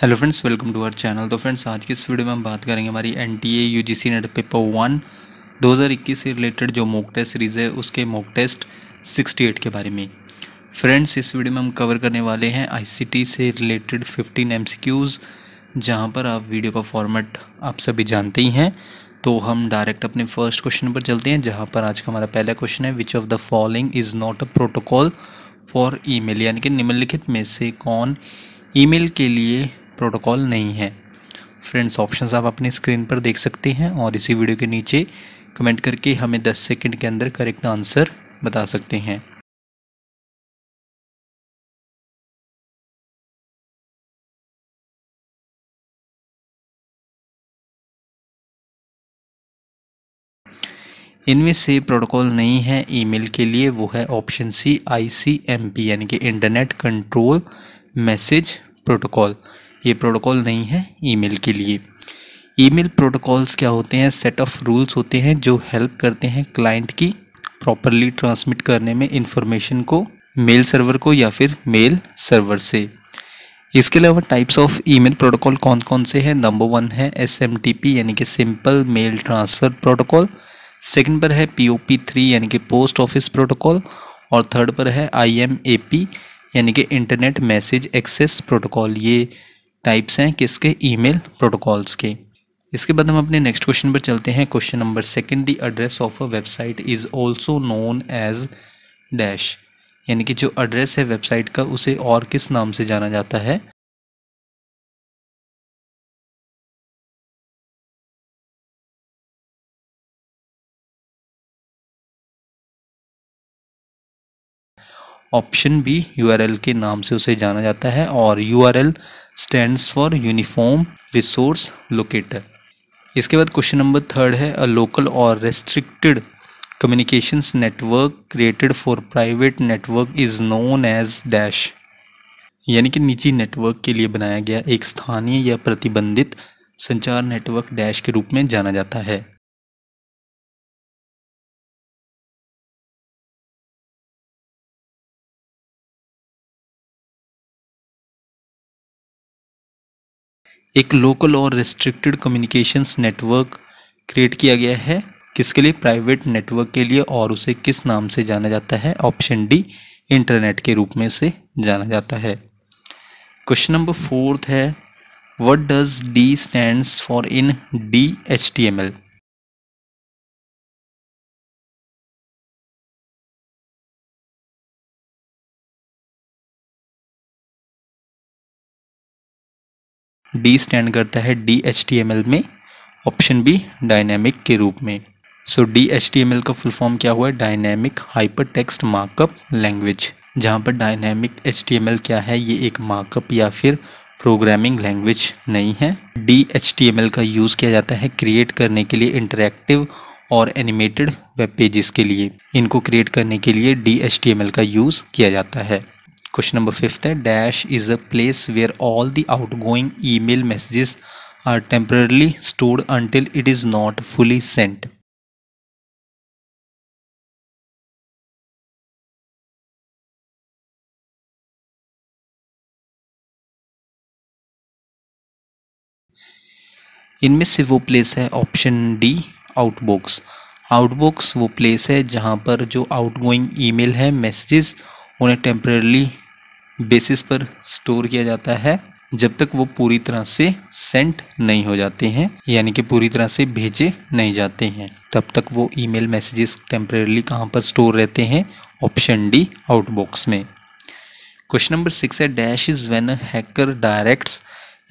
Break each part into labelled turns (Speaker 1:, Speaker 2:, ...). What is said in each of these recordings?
Speaker 1: hello friends welcome to our channel तो friends आज की इस वीडियो में हम बात करेंगे हमारी N T A U G C NET paper one दो हज़ार इक्कीस से रिलेटेड जो मॉक टेस्ट सीरीज़ है उसके मॉक टेस्ट सिक्सटी एट के बारे में फ्रेंड्स इस वीडियो में हम कवर करने वाले हैं आई सी टी से related fifteen M C Qs जहाँ पर आप वीडियो का फॉर्मेट आप सभी जानते ही हैं तो हम डायरेक्ट अपने फर्स्ट क्वेश्चन पर चलते हैं जहाँ पर आज का हमारा पहला क्वेश्चन है which of the following is not a protocol for email यानी कि निम्नलिखित में से कौन ईमेल के लिए प्रोटोकॉल नहीं है फ्रेंड्स ऑप्शंस आप अपने स्क्रीन पर देख सकते हैं और इसी वीडियो के
Speaker 2: नीचे कमेंट करके हमें 10 सेकंड के अंदर करेक्ट आंसर बता सकते हैं इनमें से प्रोटोकॉल नहीं है ईमेल के लिए वो है ऑप्शन
Speaker 1: सी आईसीएमपी यानी कि इंटरनेट कंट्रोल मैसेज प्रोटोकॉल ये प्रोटोकॉल नहीं है ईमेल के लिए ईमेल प्रोटोकॉल्स क्या होते हैं सेट ऑफ रूल्स होते हैं जो हेल्प करते हैं क्लाइंट की प्रॉपरली ट्रांसमिट करने में इंफॉर्मेशन को मेल सर्वर को या फिर मेल सर्वर से इसके अलावा टाइप्स ऑफ ईमेल प्रोटोकॉल कौन कौन से हैं नंबर वन है एस यानी कि simple mail transfer protocol second पर है पी ओ पी थ्री यानी कि पोस्ट ऑफिस प्रोटोकॉल और थर्ड पर है आई एम ए पी यानी कि इंटरनेट मैसेज एक्सेस प्रोटोकॉल ये टाइप्स हैं किसके ईमेल प्रोटोकॉल्स के इसके बाद हम अपने नेक्स्ट क्वेश्चन पर चलते हैं question number second the address of a website is also known as dash
Speaker 2: यानी कि जो एड्रेस है वेबसाइट का उसे और किस नाम से जाना जाता है ऑप्शन बी यूआरएल के नाम से उसे जाना जाता है और URL
Speaker 1: stands for uniform resource locator इसके बाद क्वेश्चन नंबर थर्ड है अ लोकल और restricted communication network created for private network is known as dash यानी कि निजी नेटवर्क के लिए बनाया गया
Speaker 2: एक स्थानीय या प्रतिबंधित संचार नेटवर्क डैश के रूप में जाना जाता है एक लोकल और रिस्ट्रिक्टेड कम्युनिकेशंस नेटवर्क क्रिएट किया
Speaker 1: गया है किसके लिए प्राइवेट नेटवर्क के लिए और उसे किस नाम से जाना जाता है ऑप्शन डी इंटरनेट के रूप में से जाना जाता है क्वेश्चन नंबर फोर्थ है
Speaker 2: what does D stands for in D H T M L D stand करता है D H T M L में ऑप्शन बी डायनेमिक के
Speaker 1: रूप में so D H T M L का फुल फॉर्म क्या हुआ है dynamic hyper text markup language जहाँ पर dynamic D T M M L है ये एक मार्कअप या फिर प्रोग्रामिंग लैंग्वेज नहीं है D H T M L का यूज़ किया जाता है क्रिएट करने के लिए इंटरेक्टिव और एनिमेटेड वेब पेजेस के लिए इनको क्रिएट करने के लिए D H T M L का यूज़ किया जाता है क्वेश्चन नंबर फिफ्थ है dash is a place where all the 
Speaker 2: outgoing email messages are temporarily stored until it is not fully sent इनमें से वो प्लेस है option D
Speaker 1: outbox outbox वो प्लेस है जहां पर जो आउटगोइंग ईमेल है मैसेजेस उन्हें टेम्परेली बेसिस पर स्टोर किया जाता है जब तक वो पूरी तरह से सेंट नहीं हो जाते हैं यानी कि पूरी तरह से भेजे नहीं जाते हैं तब तक वो ईमेल मैसेजेस टेम्परेली कहाँ पर स्टोर रहते हैं ऑप्शन डी आउटबॉक्स में क्वेश्चन नंबर सिक्स है dash is when hacker directs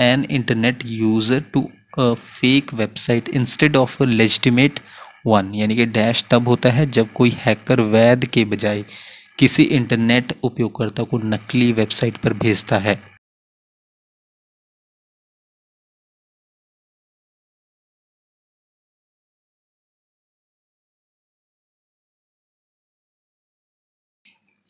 Speaker 1: an internet user to a fake website instead of legitimate one यानी कि डैश तब होता है जब कोई हैकर वैद के बजाय किसी
Speaker 2: इंटरनेट उपयोगकर्ता को नकली वेबसाइट पर भेजता है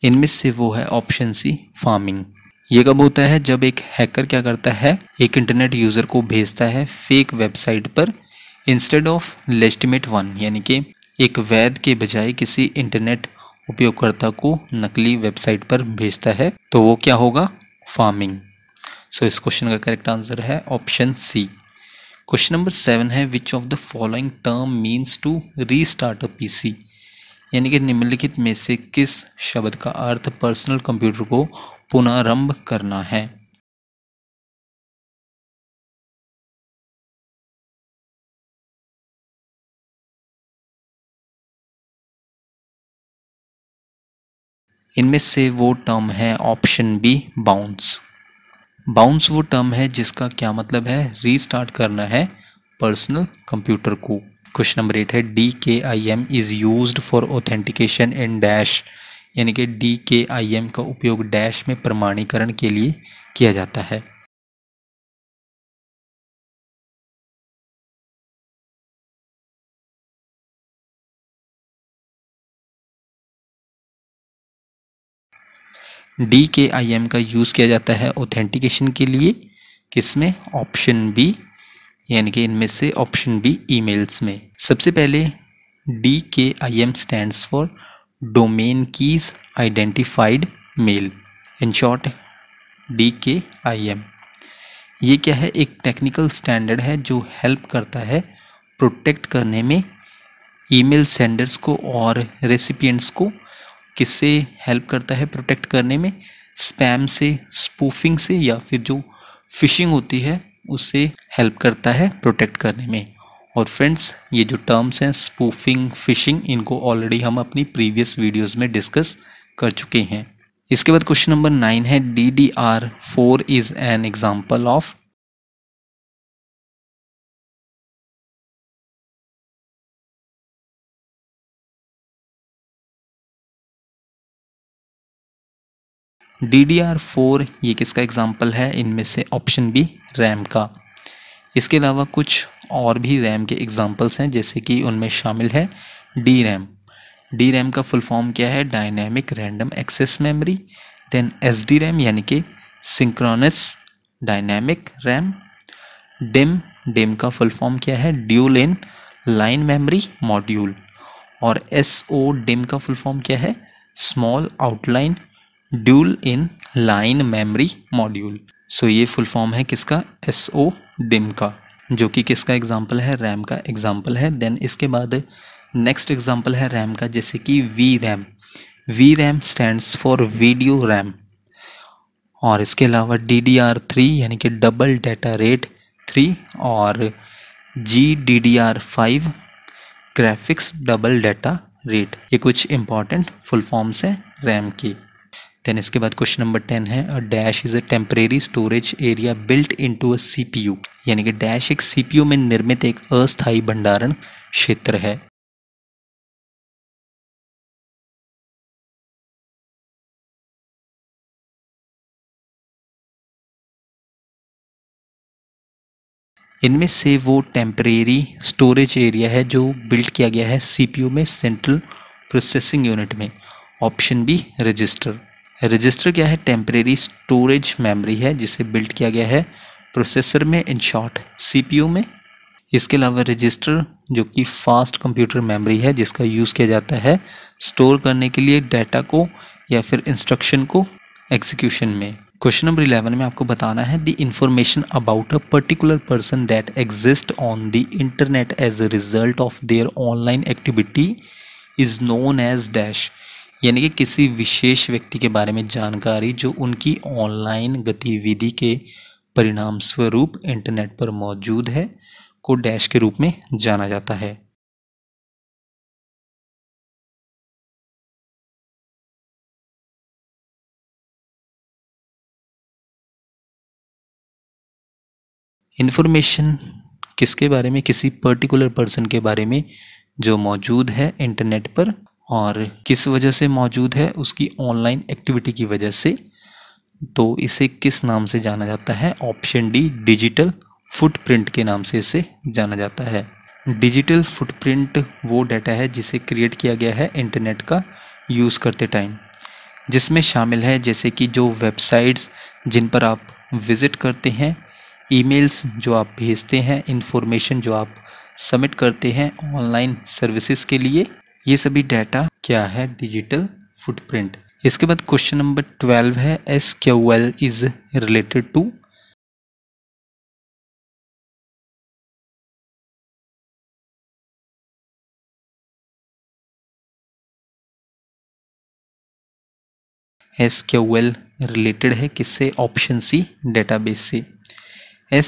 Speaker 2: इनमें से वो है ऑप्शन सी फार्मिंग ये कब होता है जब एक हैकर क्या करता है
Speaker 1: एक इंटरनेट यूज़र को भेजता है फेक वेबसाइट पर इंस्टेड ऑफ लेस्टिमेट वन यानी कि एक वैध के बजाय किसी इंटरनेट उपयोगकर्ता को नकली वेबसाइट पर भेजता है तो वो क्या होगा फार्मिंग सो so, इस क्वेश्चन का करेक्ट आंसर है option C question number seven है which of the following term means to restart a PC यानी कि निम्नलिखित में से किस शब्द का
Speaker 2: अर्थ पर्सनल कंप्यूटर को पुनरंभ करना है इनमें से वो टर्म है ऑप्शन बी बाउंस बाउंस वो टर्म है
Speaker 1: जिसका क्या मतलब है रीस्टार्ट करना है पर्सनल कंप्यूटर को क्वेश्चन नंबर एट है D K I M is used for authentication in dash यानी कि डी
Speaker 2: के आई एम का उपयोग डैश में प्रमाणीकरण के लिए किया जाता है डी के आई एम का यूज़ किया जाता है ऑथेंटिकेशन के लिए
Speaker 1: किसमें ऑप्शन बी यानी कि इनमें से ऑप्शन बी ईमेल्स में सबसे पहले D K I M stand for domain keys identified mail in short D K I M ये क्या है एक टेक्निकल स्टैंडर्ड है जो हेल्प करता है प्रोटेक्ट करने में ईमेल सेंडर्स को और रेसिपियंट्स को किससे हेल्प करता है प्रोटेक्ट करने में स्पैम से स्पूफिंग से या फिर जो फिशिंग होती है उससे हेल्प करता है प्रोटेक्ट करने में और फ्रेंड्स ये जो टर्म्स हैं स्पूफिंग फिशिंग इनको ऑलरेडी हम अपनी प्रीवियस वीडियोस में डिस्कस कर चुके
Speaker 2: हैं इसके बाद क्वेश्चन नंबर नाइन है D D R four is an example of D D R four ये किसका एग्ज़ाम्पल है इनमें से ऑप्शन बी
Speaker 1: रैम का इसके अलावा कुछ और भी रैम के एग्ज़ाम्पल्स हैं जैसे कि उनमें शामिल है डी रैम डी रैम का फुल फॉर्म क्या है dynamic random access memory then S D RAM यानी कि synchronous dynamic RAM DIMM DIMM का फुल फॉर्म क्या है dual in line memory module और एस ओ डिम का फुल फॉर्म क्या है small outline dual in line memory module so ये फुल फॉर्म है किसका एस ओ डिम का जो कि किसका एग्जाम्पल है रैम का एग्जाम्पल है देन इसके बाद नेक्स्ट एग्जाम्पल है रैम का जैसे कि V RAM V RAM stand for video RAM और इसके अलावा डी डी आर थ्री यानी कि डबल डेटा रेट थ्री और G D D R five graphics double data rate ये कुछ इम्पॉर्टेंट फुल फॉर्म्स हैं रैम की देन इसके बाद क्वेश्चन नंबर टेन है a dash is a temporary storage area built into
Speaker 2: a CPU यानी कि डैश एक सीपीयू में निर्मित एक अस्थायी भंडारण क्षेत्र है इनमें से वो टेम्परेरी स्टोरेज एरिया है जो बिल्ट
Speaker 1: किया गया है सीपीयू में सेंट्रल प्रोसेसिंग यूनिट में ऑप्शन बी रजिस्टर रजिस्टर क्या है टेम्परेरी स्टोरेज मेमोरी है जिसे बिल्ड किया गया है प्रोसेसर में इन शॉर्ट सीपीयू में इसके अलावा रजिस्टर जो कि फास्ट कंप्यूटर मेमोरी है जिसका यूज़ किया जाता है स्टोर करने के लिए डाटा को या फिर इंस्ट्रक्शन को एग्जीक्यूशन में क्वेश्चन नंबर इलेवन में आपको बताना है the information about a particular person that exist on the internet as a result of their online activity is known as dash यानी कि किसी विशेष व्यक्ति के बारे में जानकारी जो उनकी ऑनलाइन गतिविधि के परिणाम
Speaker 2: स्वरूप इंटरनेट पर मौजूद है को डैश के रूप में जाना जाता है इन्फॉर्मेशन किसके बारे में किसी पर्टिकुलर पर्सन के बारे में
Speaker 1: जो मौजूद है इंटरनेट पर और किस वजह से मौजूद है उसकी ऑनलाइन एक्टिविटी की वजह से तो इसे किस नाम से जाना जाता है ऑप्शन डी डिजिटल फुटप्रिंट के नाम से इसे जाना जाता है डिजिटल फुटप्रिंट वो डाटा है जिसे क्रिएट किया गया है इंटरनेट का यूज़ करते टाइम जिसमें शामिल है जैसे कि जो वेबसाइट्स जिन पर आप विज़िट करते हैं ईमेल्स जो आप भेजते हैं इंफॉर्मेशन जो आप सबमिट करते हैं ऑनलाइन सर्विसेज के लिए ये सभी डाटा क्या है डिजिटल फुटप्रिंट इसके बाद
Speaker 2: क्वेश्चन नंबर ट्वेल्व है S Q L is related to S Q L related है किससे ऑप्शन सी डेटाबेस से
Speaker 1: एस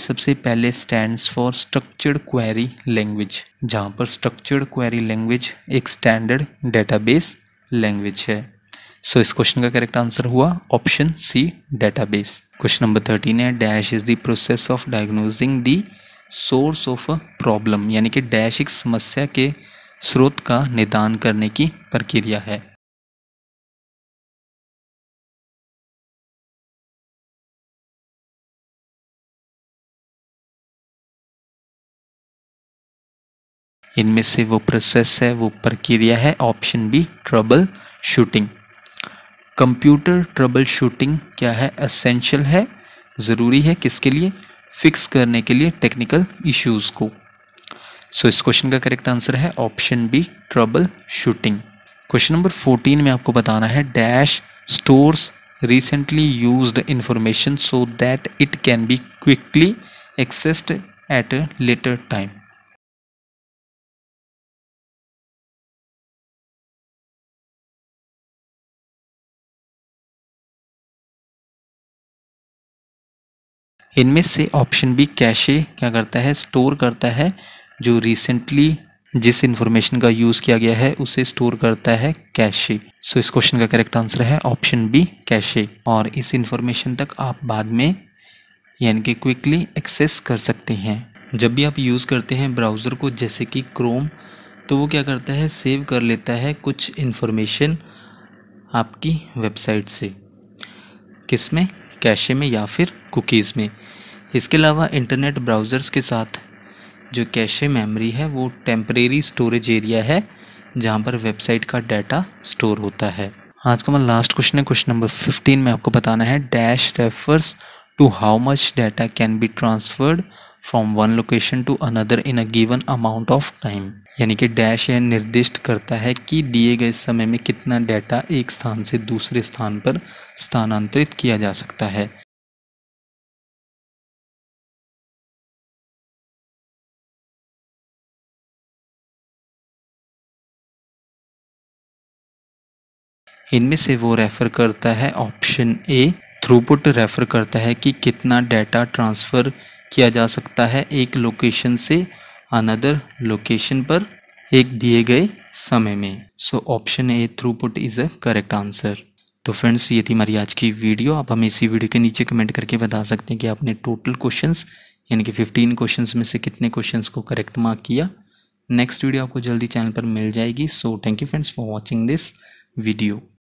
Speaker 1: सबसे पहले stands for structured query language जहाँ पर स्ट्रक्चर्ड क्वेरी लैंग्वेज एक स्टैंडर्ड डेटाबेस लैंग्वेज है सो so, इस क्वेश्चन का करेक्ट आंसर हुआ option C database question number thirteen है dash is the process of diagnosing the source of a problem यानी कि डैश एक समस्या
Speaker 2: के स्रोत का निदान करने की प्रक्रिया है इनमें से वो प्रोसेस है वो प्रक्रिया है option B troubleshooting
Speaker 1: computer troubleshooting क्या है असेंशियल है ज़रूरी है किसके लिए फिक्स करने के लिए टेक्निकल इश्यूज़ को सो so, इस क्वेश्चन का करेक्ट आंसर है option B troubleshooting question number fourteen में आपको बताना है dash stores recently use information so that it can be
Speaker 2: quickly accessed at a later time इनमें से ऑप्शन बी कैशे क्या करता है स्टोर करता है जो रिसेंटली
Speaker 1: जिस इंफॉर्मेशन का यूज़ किया गया है उसे स्टोर करता है कैशे सो so, इस क्वेश्चन का करेक्ट आंसर है ऑप्शन बी कैशे और इस इंफॉर्मेशन तक आप बाद में यानी कि क्विकली एक्सेस कर सकते हैं जब भी आप यूज़ करते हैं ब्राउज़र को जैसे कि क्रोम तो वो क्या करता है सेव कर लेता है कुछ इन्फॉर्मेशन आपकी वेबसाइट से किस में कैशे में या फिर कुकीज़ में इसके अलावा इंटरनेट ब्राउज़र्स के साथ जो कैशे मेमोरी है वो टेम्परेरी स्टोरेज एरिया है जहाँ पर वेबसाइट का डाटा स्टोर होता है आज का मैं लास्ट क्वेश्चन है क्वेश्चन नंबर फिफ्टीन में आपको बताना है dash refers to how much data can be transferred from one location to another in a given amount of time यानी कि डैश एन निर्दिष्ट करता है कि दिए गए समय में कितना डाटा एक स्थान से दूसरे
Speaker 2: स्थान पर स्थानांतरित किया जा सकता है इनमें से वो रेफ़र करता है ऑप्शन ए थ्रूपुट रेफ़र करता है कि कितना डाटा
Speaker 1: ट्रांसफ़र किया जा सकता है एक लोकेशन से अनदर लोकेशन पर एक दिए गए समय में so option A throughput is a correct answer तो फ्रेंड्स ये थी हमारी आज की वीडियो आप हमें इसी वीडियो के नीचे कमेंट करके बता सकते हैं कि आपने टोटल क्वेश्चंस यानी कि 15 क्वेश्चंस में से कितने क्वेश्चंस को करेक्ट मार्क किया नेक्स्ट वीडियो आपको जल्दी चैनल पर मिल जाएगी so thank you friends for watching this video